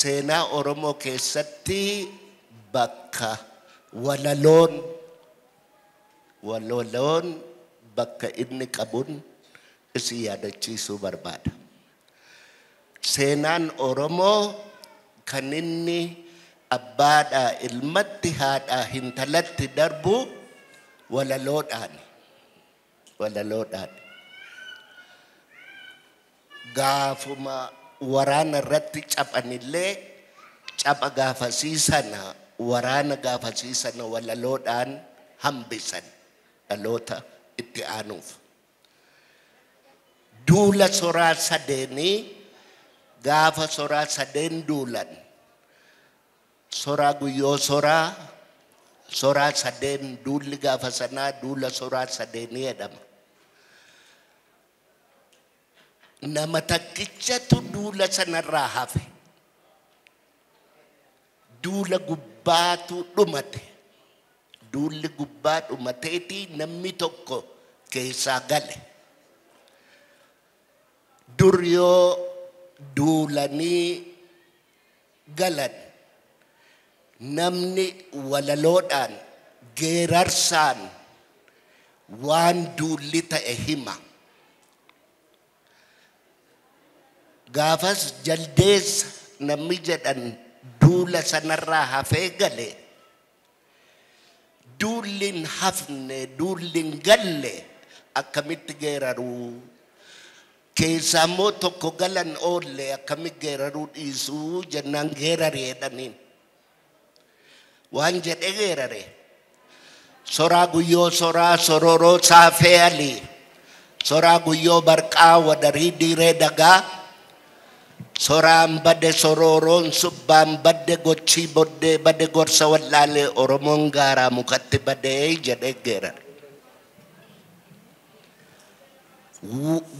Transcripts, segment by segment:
ಸೇನಾ ಒರಮೋಕೆ ಸತ್ತಿ ಬಕ್ಕ ವಲಲೋನ್ ವಲೋಲೋನ್ ಬಕ್ಕ ಇನ್ನು ಕಬುನ್ ಇಸಿಯಾದ ಚೀಸು ಬರ್ಬಾದ ಸೇನಾನ್ ಒರಮೋ ಕನಿನ್ನಿ ಅಬ್ಬಾದ ಇಲ್ಮತ್ತಿ ಹಾದ ಹಿಂತಲತ್ತಿ ದರ್ಬು ವಲಲೋಡಾನಿ ವಲಲೋಡಾನಿ ಗಾಫುಮ warana ratti caphanillee capha gaafasii sana waraana gaafasii sana walaloodhaan hambisan dhaloota itti aanuuf. Duula soraa sadeenii gaafa soraa sadeen duulan soraa guyyoo soraa soraa sadeen duulli gaafa sanaa duula soraa sadeenii jedhama. nama takkichatu duula sanarraa hafe Dula gubbaatu dumate. duulli gubbaa dhumateeti namni tokko keessaa gale dur yoo duulanii galan namni walalodan gerarsan wan dulita ta'e gaafas jaldeessa namni jedhan duula sanarraa hafee gale duulli hafne dulin galle akkamitti geeraruu keessaa immoo tokko galan akamit geraru isu dhiisuu jennaan geeraree wanjet waan jedhee geerare soraa guyyoo soraa sororoo saafee alii soraa guyyoo barqaa Soram bade subam subam bade gochi boddee bade gorsa lale Oromoon mukate bade badee jedhee gera.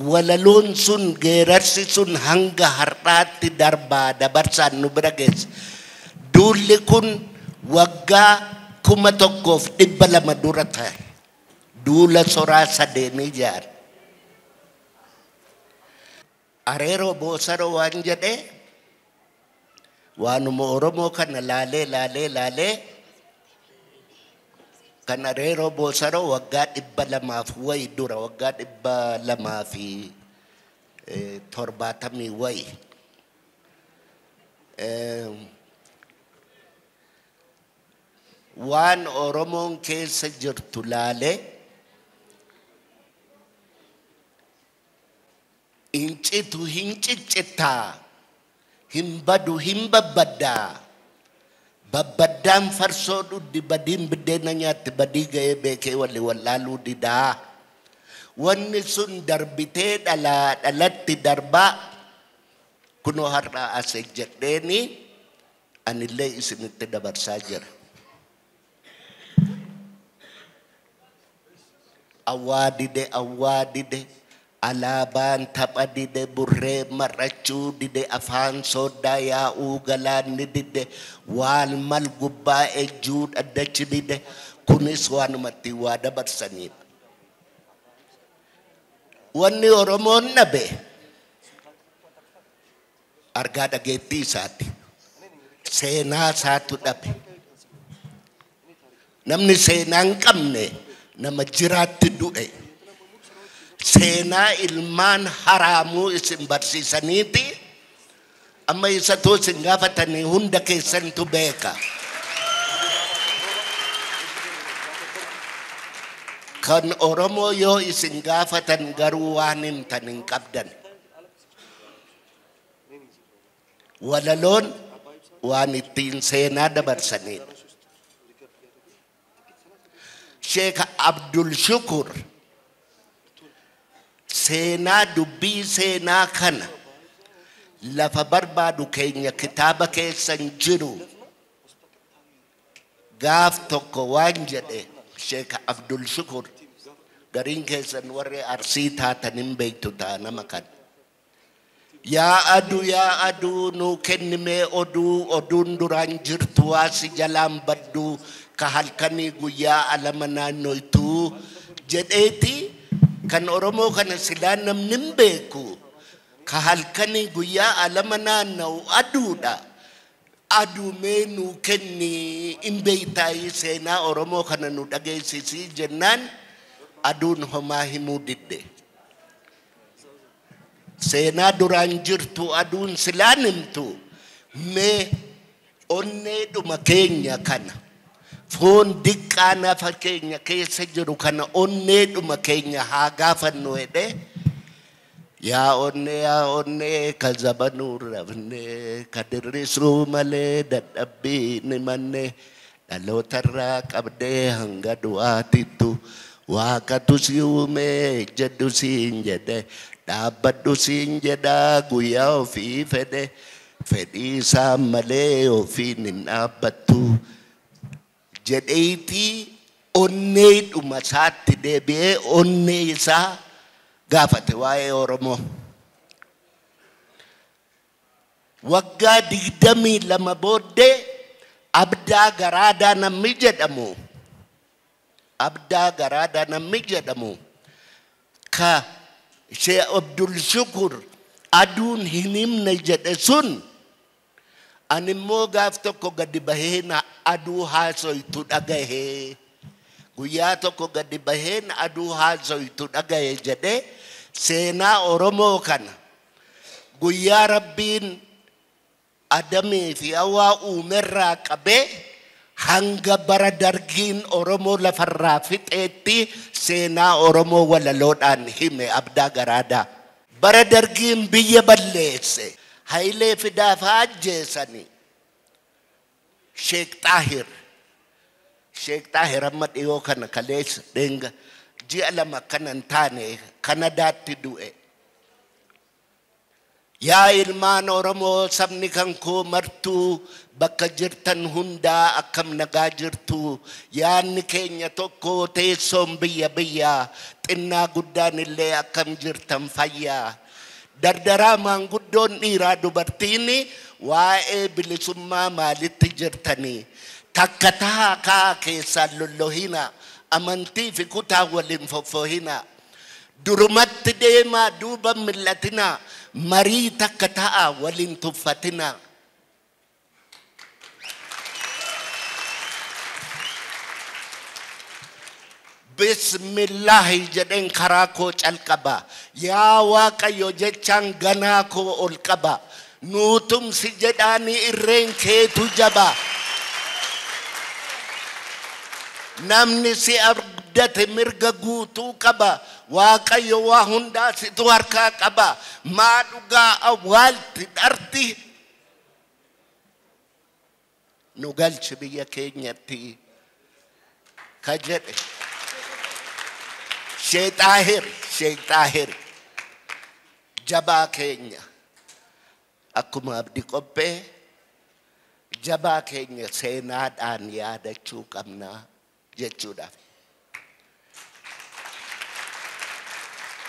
Walaloon sun si sun hangga har'aatti darba dabar san nubrages. geessa. kun waga kuma tokkoof dhibba lama nijar areeroo boosaroo waan wanu mo oromo kana lale lale, laalee kan areeroo boosaroo waggaa dhibba lama wayi dura waggaa dhibba lama fi e, torbaatamii wayi. E, wan oromo keessa jirtu lale hincitu hinciccittaa hin himbadu himba bada, babadam farsodu di badiin bedenanya nyaatti badii beke wali walli wallaaluu didaa wanni sun darbitee alat dhalatti darbaa kunoo har'aa ase jedheeni anillee isinitti dabarsaa jira. awadide alaabaan tapha dide burree marrachuu dide afanso daya yaa'uu di dide wal mal gubbaa ada dhaddachi dide kunis waanumatti waa dabarsanidha. Wanni Oromoon nabe argaa geti sati sena satu dhabe namni senang kamne qabne nama jiraatti eh. Sena Ilman isim barsi saniti amma isatuu isin gaafatanii hunda keessantu beeka. Kan oromo yo isin gaafatan garuu taning kabdan hin wanitin sena waan ittiin Abdul Syukur seenaa dubbii seenaa kana lafa barbaadu keenya kitaaba keessan jiru gaaf tokko waan jedhe Abdul Shukur gariin keessan warri arsii taatan hin beektu taa nama kana. Yaa aduu yaa aduu nuu kennimee oduu oduun duraan jirtu waasi jalaan badduu ka halkanii guyyaa alama kan oromo kana sila nam nimbeku beeku ka alamana guyyaa adu naanna'u aduudha. Aduumee nuu kenni hin beektaayii seenaa Oromoo kana nu dhageessisii jennaan aduun homaa himuu didde. Seenaa duraan jirtu kana foon diqqaa nafa keenya keessa jiru kana onneedhuma keenya haa gaafannu jedhee yaa onnee yaa onnee ka zabanuu rafnee ka dirrisuu malee dadhabbiin mannee dhalootarraa qabdee hanga du'aatittu waaqatu si uumee jedhu siin jedhe dhaabbadhu siin jedhaa guyyaa ofii fedhe fedhii isaa malee ofiin hin dhaabbattu. jedheetii onnee dhuma isaatti deebi'ee onnee isaa gaafate waa'ee Oromoo. Waggaa digdamii lama booddee abdaa garaadaa namni jedhamu abdaa garaadaa namni jedhamu ka Sheekh Abdul Shukur aduun hin himne jedhe sun. ani moogaaf tokko gadi baheen aduu haasoytu dhagahe guyyaa tokko gadi baheen aduu haasoytu dhagahe jedhe seenaa oromoo kana guyyaa rabbiin adamee fi hawaa uumerraa qabee hanga bara dargiin oromoo lafarraa fixeetti seenaa oromoo walaloodhaan hime abdaa garaadhaa bara dargiin biyya balleesse. hayilee fidaafaa ajjeesanii sheek xaahir sheek xaahir amma dhiyoo kana kaleessa dheenga ji'a lama kana hin taane kanadaatti du'e. Yaa ilmaan Oromoo sabni kan koo martuu bakka jirtan hundaa akkam nagaa jirtu yaadni keenya tokko teessoon biyya biyya xinnaa guddaan illee akkam jirtan fayyaa. dardaraa maanguddoon dhiiraa dubartiin waa'ee bilisummaa maalitti jirtanii takka tahaa kaa keessaan lollohina amantii fi kutaa waliin foffohina durumatti deemaa duuba millatina marii takka ta'a waliin tuffatina. بسم الله جدن خراكو القبا يا واقع يوجتشان غناكو القبا نوتم سجداني الرين كيتو جبا namni si abdate mirga guutuu qaba waaqayyo waa hundaa situ harkaa qaba maa dhugaa awwaalti dharti nu galchi biyya keenyatti ka jedhe Sheikh Tahir, Sheikh Tahir. jaba keenya akkuma abdi qophee jabaa keenya seenaadhaan yaadachuu qabnaa jechuudhaaf.